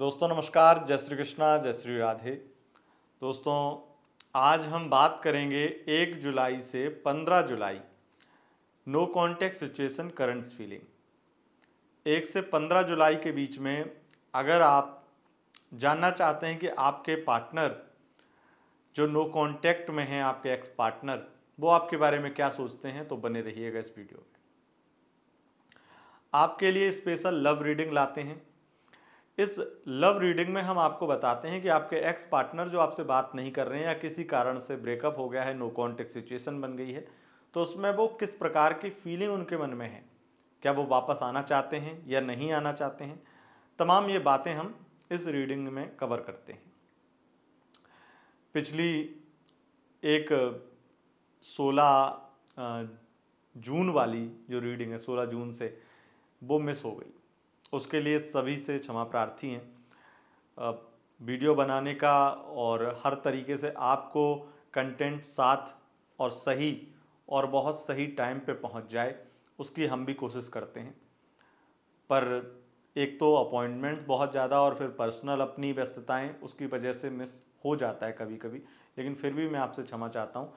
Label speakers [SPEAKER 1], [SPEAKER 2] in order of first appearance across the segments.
[SPEAKER 1] दोस्तों नमस्कार जय श्री कृष्णा जय श्री राधे दोस्तों आज हम बात करेंगे एक जुलाई से पंद्रह जुलाई no contact situation current feeling एक से पंद्रह जुलाई के बीच में अगर आप जानना चाहते हैं कि आपके पार्टनर जो नो कॉन्टेक्ट में हैं आपके एक्स पार्टनर वो आपके बारे में क्या सोचते हैं तो बने रहिएगा इस वीडियो में आपके लिए स्पेशल लव रीडिंग लाते हैं इस लव रीडिंग में हम आपको बताते हैं कि आपके एक्स पार्टनर जो आपसे बात नहीं कर रहे हैं या किसी कारण से ब्रेकअप हो गया है नो कॉन्टेक्ट सिचुएशन बन गई है तो उसमें वो किस प्रकार की फीलिंग उनके मन में है क्या वो वापस आना चाहते हैं या नहीं आना चाहते हैं तमाम ये बातें हम इस रीडिंग में कवर करते हैं पिछली एक 16 जून वाली जो रीडिंग है 16 जून से वो मिस हो गई उसके लिए सभी से क्षमा प्रार्थी हैं वीडियो बनाने का और हर तरीके से आपको कंटेंट साथ और सही और बहुत सही टाइम पे पहुंच जाए उसकी हम भी कोशिश करते हैं पर एक तो अपॉइंटमेंट बहुत ज़्यादा और फिर पर्सनल अपनी व्यस्तताएं उसकी वजह से मिस हो जाता है कभी कभी लेकिन फिर भी मैं आपसे क्षमा चाहता हूँ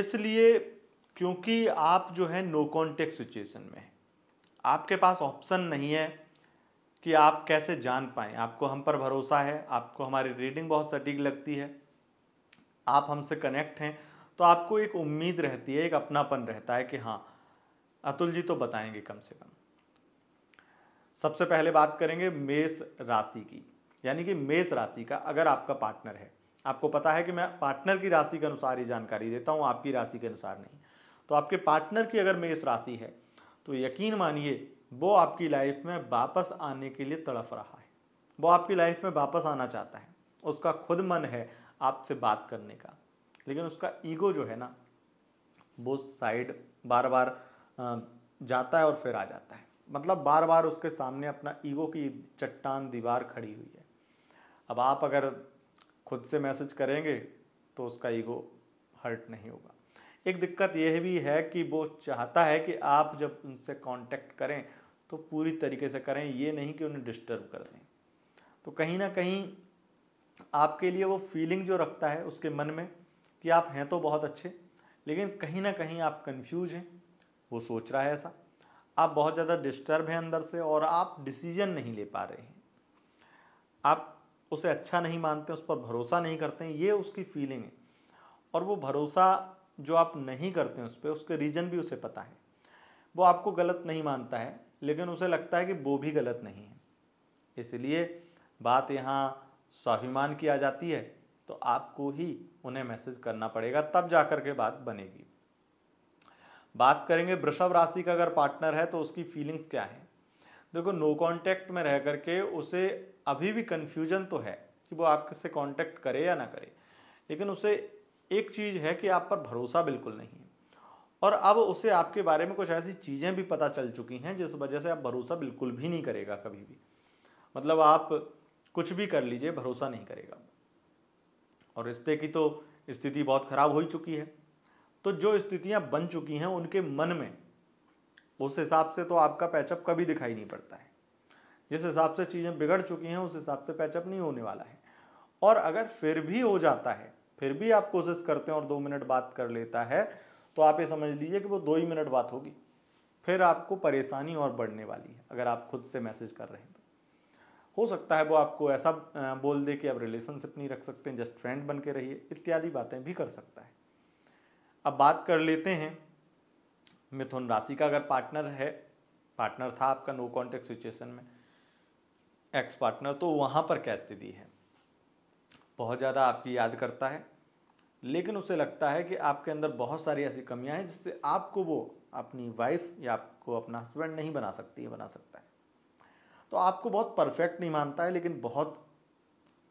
[SPEAKER 1] इसलिए क्योंकि आप जो है नो कॉन्टेक्ट सिचुएशन में हैं आपके पास ऑप्शन नहीं है कि आप कैसे जान पाएँ आपको हम पर भरोसा है आपको हमारी रीडिंग बहुत सटीक लगती है आप हमसे कनेक्ट हैं तो आपको एक उम्मीद रहती है एक अपनापन रहता है कि हाँ अतुल जी तो बताएंगे कम से कम सबसे पहले बात करेंगे मेष राशि की यानी कि मेष राशि का अगर आपका पार्टनर है आपको पता है कि मैं पार्टनर की राशि के अनुसार ही जानकारी देता हूँ आपकी राशि के अनुसार नहीं तो आपके पार्टनर की अगर मेष राशि है तो यकीन मानिए वो आपकी लाइफ में वापस आने के लिए तड़फ रहा है वो आपकी लाइफ में वापस आना चाहता है उसका खुद मन है आपसे बात करने का लेकिन उसका ईगो जो है ना वो साइड बार बार जाता है और फिर आ जाता है मतलब बार बार उसके सामने अपना ईगो की चट्टान दीवार खड़ी हुई है अब आप अगर खुद से मैसेज करेंगे तो उसका ईगो हर्ट नहीं होगा एक दिक्कत यह भी है कि वो चाहता है कि आप जब उनसे कांटेक्ट करें तो पूरी तरीके से करें ये नहीं कि उन्हें डिस्टर्ब कर दें तो कहीं ना कहीं आपके लिए वो फीलिंग जो रखता है उसके मन में कि आप हैं तो बहुत अच्छे लेकिन कहीं ना कहीं आप कंफ्यूज हैं वो सोच रहा है ऐसा आप बहुत ज़्यादा डिस्टर्ब हैं अंदर से और आप डिसीजन नहीं ले पा रहे हैं आप उसे अच्छा नहीं मानते उस पर भरोसा नहीं करते ये उसकी फीलिंग है और वो भरोसा जो आप नहीं करते हैं उस पर उसके रीज़न भी उसे पता है वो आपको गलत नहीं मानता है लेकिन उसे लगता है कि वो भी गलत नहीं है इसलिए बात यहाँ स्वाभिमान की आ जाती है तो आपको ही उन्हें मैसेज करना पड़ेगा तब जाकर के बात बनेगी बात करेंगे वृषभ राशि का अगर पार्टनर है तो उसकी फीलिंग्स क्या है देखो नो कांटेक्ट में रह करके उसे अभी भी कंफ्यूजन तो है कि वो आपसे कांटेक्ट करे या ना करे लेकिन उसे एक चीज़ है कि आप पर भरोसा बिल्कुल नहीं है और अब उसे आपके बारे में कुछ ऐसी चीज़ें भी पता चल चुकी हैं जिस वजह से आप भरोसा बिल्कुल भी नहीं करेगा कभी भी मतलब आप कुछ भी कर लीजिए भरोसा नहीं करेगा और रिश्ते की तो स्थिति बहुत ख़राब हो चुकी है तो जो स्थितियाँ बन चुकी हैं उनके मन में उस हिसाब से तो आपका पैचअप कभी दिखाई नहीं पड़ता है जिस हिसाब से चीज़ें बिगड़ चुकी हैं उस हिसाब से पैचअप नहीं होने वाला है और अगर फिर भी हो जाता है फिर भी आप कोशिश करते हैं और दो मिनट बात कर लेता है तो आप ये समझ लीजिए कि वो दो ही मिनट बात होगी फिर आपको परेशानी और बढ़ने वाली है अगर आप खुद से मैसेज कर रहे हैं तो हो सकता है वो आपको ऐसा बोल दे कि आप रिलेशनशिप नहीं रख सकते हैं जस्ट फ्रेंड बन के रहिए इत्यादि बातें भी कर सकता है अब बात कर लेते हैं मिथुन राशि का अगर पार्टनर है पार्टनर था आपका नो कॉन्टेक्ट सिचुएशन में एक्स पार्टनर तो वहाँ पर क्या स्थिति है बहुत ज़्यादा आपकी याद करता है लेकिन उसे लगता है कि आपके अंदर बहुत सारी ऐसी कमियां हैं जिससे आपको वो अपनी वाइफ या आपको अपना हस्बैंड नहीं बना सकती बना सकता है तो आपको बहुत परफेक्ट नहीं मानता है लेकिन बहुत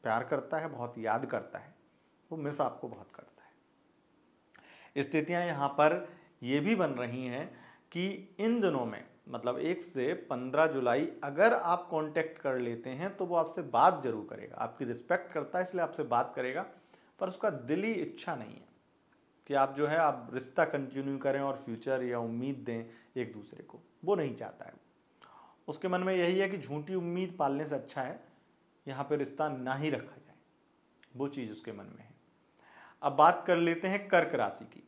[SPEAKER 1] प्यार करता है बहुत याद करता है वो मिस आपको बहुत करता है स्थितियाँ यहाँ पर ये भी बन रही हैं कि इन दिनों में मतलब एक से पंद्रह जुलाई अगर आप कांटेक्ट कर लेते हैं तो वो आपसे बात जरूर करेगा आपकी रिस्पेक्ट करता है इसलिए आपसे बात करेगा पर उसका दिली इच्छा नहीं है कि आप जो है आप रिश्ता कंटिन्यू करें और फ्यूचर या उम्मीद दें एक दूसरे को वो नहीं चाहता है उसके मन में यही है कि झूठी उम्मीद पालने से अच्छा है यहाँ पर रिश्ता ना ही रखा जाए वो चीज़ उसके मन में है अब बात कर लेते हैं कर्क राशि की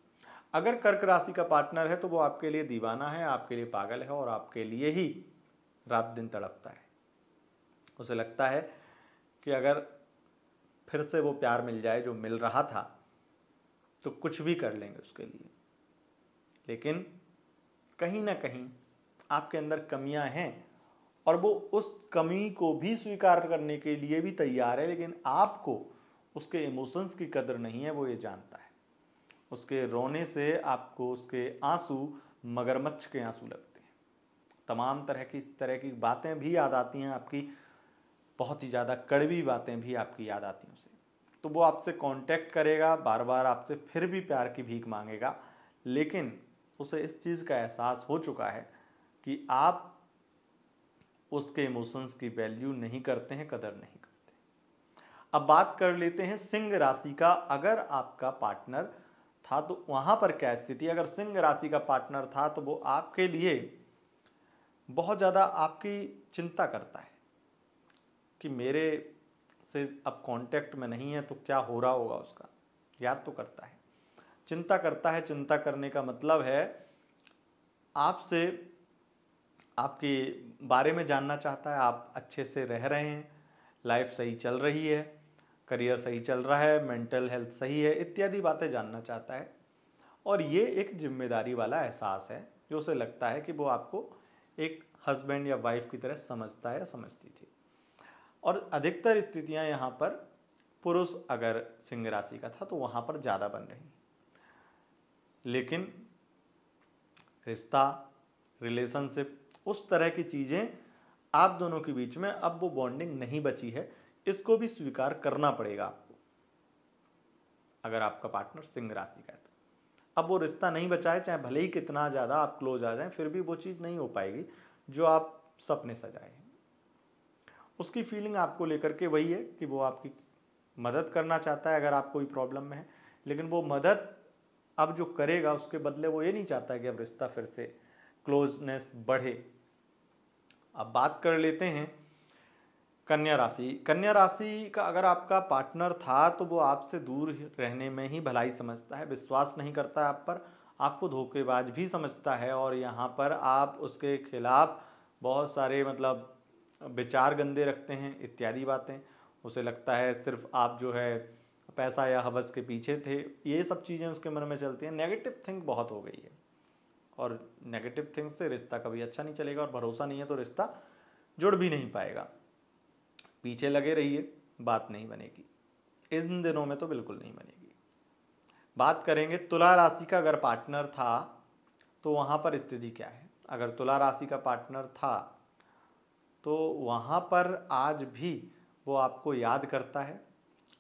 [SPEAKER 1] अगर कर्क राशि का पार्टनर है तो वो आपके लिए दीवाना है आपके लिए पागल है और आपके लिए ही रात दिन तड़पता है उसे लगता है कि अगर फिर से वो प्यार मिल जाए जो मिल रहा था तो कुछ भी कर लेंगे उसके लिए लेकिन कहीं ना कहीं आपके अंदर कमियां हैं और वो उस कमी को भी स्वीकार करने के लिए भी तैयार है लेकिन आपको उसके इमोशंस की कदर नहीं है वो ये जानता है उसके रोने से आपको उसके आंसू मगरमच्छ के आंसू लगते हैं तमाम तरह की तरह की बातें भी याद आती हैं आपकी बहुत ही ज़्यादा कड़वी बातें भी आपकी याद आती हैं उसे तो वो आपसे कांटेक्ट करेगा बार बार आपसे फिर भी प्यार की भीख मांगेगा लेकिन उसे इस चीज़ का एहसास हो चुका है कि आप उसके इमोशंस की वैल्यू नहीं करते हैं कदर नहीं करते अब बात कर लेते हैं सिंह राशि का अगर आपका पार्टनर था तो वहाँ पर क्या स्थिति अगर सिंह राशि का पार्टनर था तो वो आपके लिए बहुत ज़्यादा आपकी चिंता करता है कि मेरे से अब कांटेक्ट में नहीं है तो क्या हो रहा होगा उसका याद तो करता है चिंता करता है चिंता करने का मतलब है आपसे आपके बारे में जानना चाहता है आप अच्छे से रह रहे हैं लाइफ सही चल रही है करियर सही चल रहा है मेंटल हेल्थ सही है इत्यादि बातें जानना चाहता है और ये एक जिम्मेदारी वाला एहसास है जो उसे लगता है कि वो आपको एक हस्बैंड या वाइफ की तरह समझता है या समझती थी और अधिकतर स्थितियां यहाँ पर पुरुष अगर सिंह राशि का था तो वहाँ पर ज़्यादा बन रही लेकिन रिश्ता रिलेशनशिप उस तरह की चीज़ें आप दोनों के बीच में अब वो बॉन्डिंग नहीं बची है इसको भी स्वीकार करना पड़ेगा आपको अगर आपका पार्टनर सिंह राशि का है तो अब वो रिश्ता नहीं बचाए चाहे भले ही कितना ज़्यादा आप क्लोज आ जाएं फिर भी वो चीज़ नहीं हो पाएगी जो आप सपने सजाए हैं उसकी फीलिंग आपको लेकर के वही है कि वो आपकी मदद करना चाहता है अगर आप कोई प्रॉब्लम में है लेकिन वो मदद अब जो करेगा उसके बदले वो ये नहीं चाहता कि अब रिश्ता फिर से क्लोजनेस बढ़े अब बात कर लेते हैं कन्या राशि कन्या राशि का अगर आपका पार्टनर था तो वो आपसे दूर रहने में ही भलाई समझता है विश्वास नहीं करता है आप पर आपको धोखेबाज भी समझता है और यहाँ पर आप उसके खिलाफ बहुत सारे मतलब विचार गंदे रखते हैं इत्यादि बातें उसे लगता है सिर्फ आप जो है पैसा या हवस के पीछे थे ये सब चीज़ें उसके मन में चलती हैं नेगेटिव थिंक बहुत हो गई है और नेगेटिव थिंक से रिश्ता कभी अच्छा नहीं चलेगा और भरोसा नहीं है तो रिश्ता जुड़ भी नहीं पाएगा पीछे लगे रहिए बात नहीं बनेगी इन दिनों में तो बिल्कुल नहीं बनेगी बात करेंगे तुला राशि का अगर पार्टनर था तो वहाँ पर स्थिति क्या है अगर तुला राशि का पार्टनर था तो वहाँ पर आज भी वो आपको याद करता है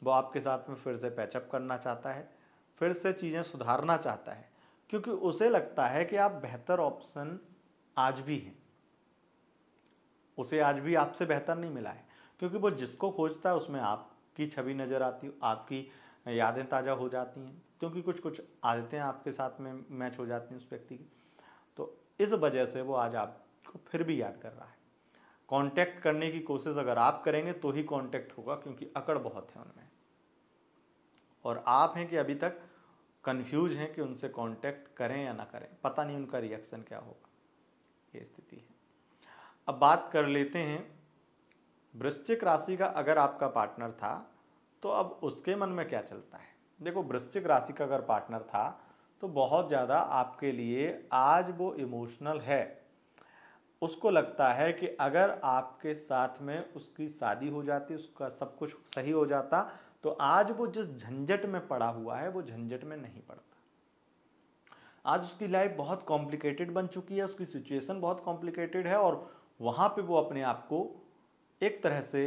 [SPEAKER 1] वो आपके साथ में फिर से पैचअप करना चाहता है फिर से चीज़ें सुधारना चाहता है क्योंकि उसे लगता है कि आप बेहतर ऑप्शन आज भी हैं उसे आज भी आपसे बेहतर नहीं मिला है क्योंकि वो जिसको खोजता है उसमें आपकी छवि नज़र आती आपकी यादें ताज़ा हो जाती हैं क्योंकि कुछ कुछ आदतें आपके साथ में मैच हो जाती हैं उस व्यक्ति की तो इस वजह से वो आज आपको फिर भी याद कर रहा है कांटेक्ट करने की कोशिश अगर आप करेंगे तो ही कांटेक्ट होगा क्योंकि अकड़ बहुत है उनमें और आप हैं कि अभी तक कंफ्यूज हैं कि उनसे कांटेक्ट करें या ना करें पता नहीं उनका रिएक्शन क्या होगा ये स्थिति है अब बात कर लेते हैं वृश्चिक राशि का अगर आपका पार्टनर था तो अब उसके मन में क्या चलता है देखो वृश्चिक राशि का अगर पार्टनर था तो बहुत ज़्यादा आपके लिए आज वो इमोशनल है उसको लगता है कि अगर आपके साथ में उसकी शादी हो जाती उसका सब कुछ सही हो जाता तो आज वो जिस झंझट में पड़ा हुआ है वो झंझट में नहीं पड़ता आज उसकी लाइफ बहुत कॉम्प्लिकेटेड बन चुकी है उसकी सिचुएशन बहुत कॉम्प्लिकेटेड है और वहाँ पे वो अपने आप को एक तरह से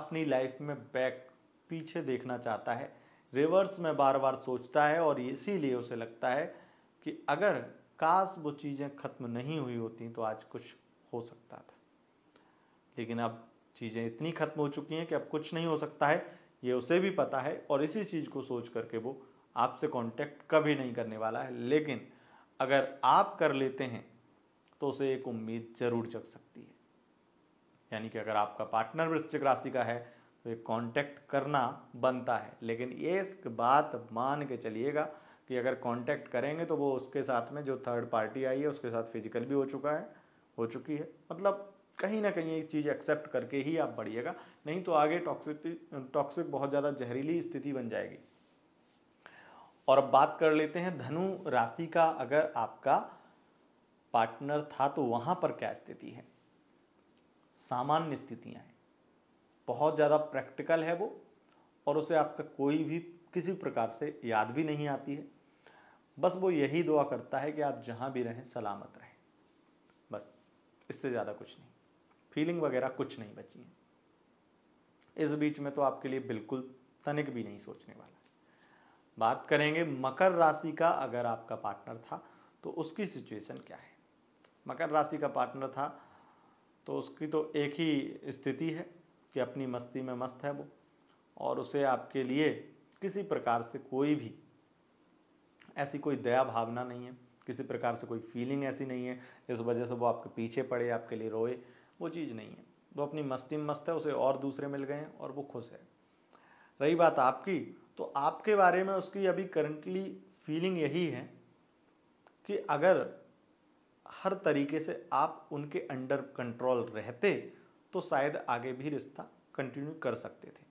[SPEAKER 1] अपनी लाइफ में बैक पीछे देखना चाहता है रिवर्स में बार बार सोचता है और इसीलिए उसे लगता है कि अगर काश वो चीज़ें ख़त्म नहीं हुई होती तो आज कुछ हो सकता था लेकिन अब चीज़ें इतनी ख़त्म हो चुकी हैं कि अब कुछ नहीं हो सकता है ये उसे भी पता है और इसी चीज़ को सोच करके वो आपसे कांटेक्ट कभी नहीं करने वाला है लेकिन अगर आप कर लेते हैं तो उसे एक उम्मीद ज़रूर जग सकती है यानी कि अगर आपका पार्टनर वृश्चिक राशि का है तो ये कांटेक्ट करना बनता है लेकिन ये बात मान के चलिएगा कि अगर कांटेक्ट करेंगे तो वो उसके साथ में जो थर्ड पार्टी आई है उसके साथ फिजिकल भी हो चुका है हो चुकी है मतलब कहीं ना कहीं ये चीज़ एक्सेप्ट करके ही आप बढ़िएगा नहीं तो आगे टॉक्सिक टॉक्सिक बहुत ज़्यादा जहरीली स्थिति बन जाएगी और अब बात कर लेते हैं धनु राशि का अगर आपका पार्टनर था तो वहाँ पर क्या स्थिति है सामान्य स्थितियाँ हैं बहुत ज़्यादा प्रैक्टिकल है वो और उसे आपका कोई भी किसी प्रकार से याद भी नहीं आती है बस वो यही दुआ करता है कि आप जहाँ भी रहें सलामत रहें बस इससे ज़्यादा कुछ नहीं फीलिंग वगैरह कुछ नहीं बची है इस बीच में तो आपके लिए बिल्कुल तनिक भी नहीं सोचने वाला बात करेंगे मकर राशि का अगर आपका पार्टनर था तो उसकी सिचुएशन क्या है मकर राशि का पार्टनर था तो उसकी तो एक ही स्थिति है कि अपनी मस्ती में मस्त है वो और उसे आपके लिए किसी प्रकार से कोई भी ऐसी कोई दया भावना नहीं है किसी प्रकार से कोई फीलिंग ऐसी नहीं है जिस वजह से वो आपके पीछे पड़े आपके लिए रोए वो चीज़ नहीं है वो अपनी मस्ती में मस्त है उसे और दूसरे मिल गए हैं और वो खुश है रही बात आपकी तो आपके बारे में उसकी अभी करंटली फीलिंग यही है कि अगर हर तरीके से आप उनके अंडर कंट्रोल रहते तो शायद आगे भी रिश्ता कंटिन्यू कर सकते थे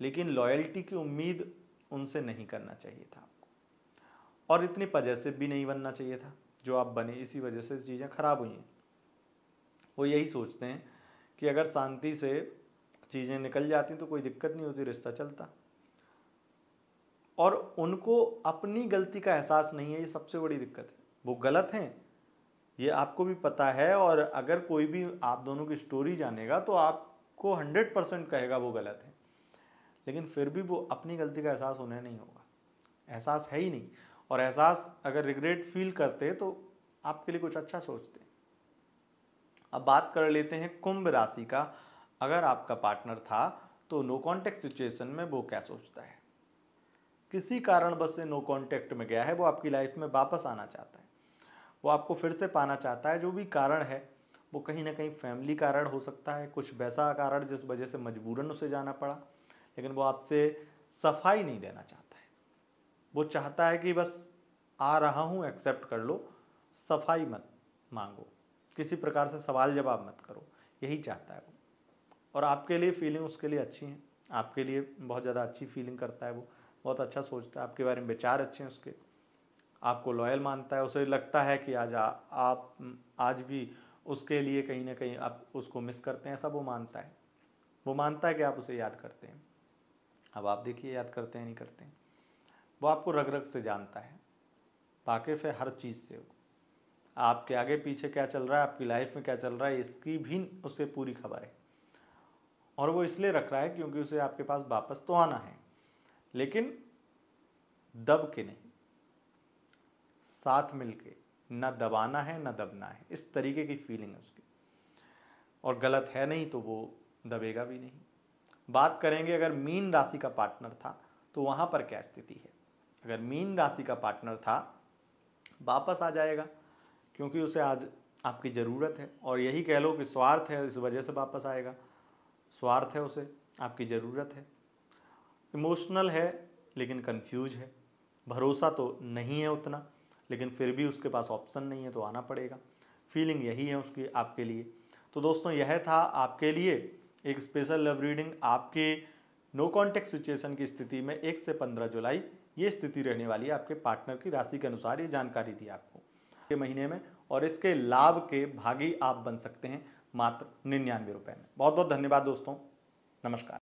[SPEAKER 1] लेकिन लॉयल्टी की उम्मीद उनसे नहीं करना चाहिए था आपको और इतने पजेसिव भी नहीं बनना चाहिए था जो आप बने इसी वजह से चीज़ें खराब हुई हैं वो यही सोचते हैं कि अगर शांति से चीज़ें निकल जाती तो कोई दिक्कत नहीं होती रिश्ता चलता और उनको अपनी गलती का एहसास नहीं है ये सबसे बड़ी दिक्कत है वो गलत हैं ये आपको भी पता है और अगर कोई भी आप दोनों की स्टोरी जानेगा तो आपको हंड्रेड परसेंट कहेगा वो गलत है लेकिन फिर भी वो अपनी गलती का एहसास उन्हें नहीं होगा एहसास है ही नहीं और एहसास अगर रिग्रेट फील करते तो आपके लिए कुछ अच्छा सोचते अब बात कर लेते हैं कुंभ राशि का अगर आपका पार्टनर था तो नो कॉन्टेक्ट सिचुएशन में वो क्या सोचता है किसी कारण बस से नो कॉन्टेक्ट में गया है वो आपकी लाइफ में वापस आना चाहता है वो आपको फिर से पाना चाहता है जो भी कारण है वो कहीं ना कहीं फैमिली कारण हो सकता है कुछ वैसा कारण जिस वजह से मजबूरन उसे जाना पड़ा लेकिन वो आपसे सफाई नहीं देना चाहता है वो चाहता है कि बस आ रहा हूँ एक्सेप्ट कर लो सफाई मत मांगो किसी प्रकार से सवाल जवाब मत करो यही चाहता है वो और आपके लिए फीलिंग उसके लिए अच्छी हैं आपके लिए बहुत ज़्यादा अच्छी फीलिंग करता है वो बहुत अच्छा सोचता है आपके बारे में विचार अच्छे हैं उसके आपको लॉयल मानता है उसे लगता है कि आज आ, आप आज भी उसके लिए कहीं ना कहीं आप उसको मिस करते हैं ऐसा वो मानता है वो मानता है कि आप उसे याद करते हैं अब आप देखिए याद करते हैं नहीं करते हैं वो आपको रग रग से जानता है वाकिफ़ है हर चीज़ से वो आपके आगे पीछे क्या चल रहा है आपकी लाइफ में क्या चल रहा है इसकी भी उसे पूरी खबर है और वो इसलिए रख रहा है क्योंकि उसे आपके पास वापस तो आना है लेकिन दब के नहीं साथ मिल के ना दबाना है ना दबना है इस तरीके की फीलिंग है उसकी और गलत है नहीं तो वो दबेगा भी नहीं बात करेंगे अगर मीन राशि का पार्टनर था तो वहाँ पर क्या स्थिति है अगर मीन राशि का पार्टनर था वापस आ जाएगा क्योंकि उसे आज आपकी ज़रूरत है और यही कह लो कि स्वार्थ है इस वजह से वापस आएगा स्वार्थ है उसे आपकी ज़रूरत है इमोशनल है लेकिन कंफ्यूज है भरोसा तो नहीं है उतना लेकिन फिर भी उसके पास ऑप्शन नहीं है तो आना पड़ेगा फीलिंग यही है उसकी आपके लिए तो दोस्तों यह था आपके लिए एक स्पेशल लव रीडिंग आपके नो कॉन्टेक्ट सिचुएशन की स्थिति में एक से पंद्रह जुलाई ये स्थिति रहने वाली है आपके पार्टनर की राशि के अनुसार ये जानकारी दी आपको के महीने में और इसके लाभ के भागी आप बन सकते हैं मात्र निन्यानवे रुपये में बहुत बहुत धन्यवाद दोस्तों नमस्कार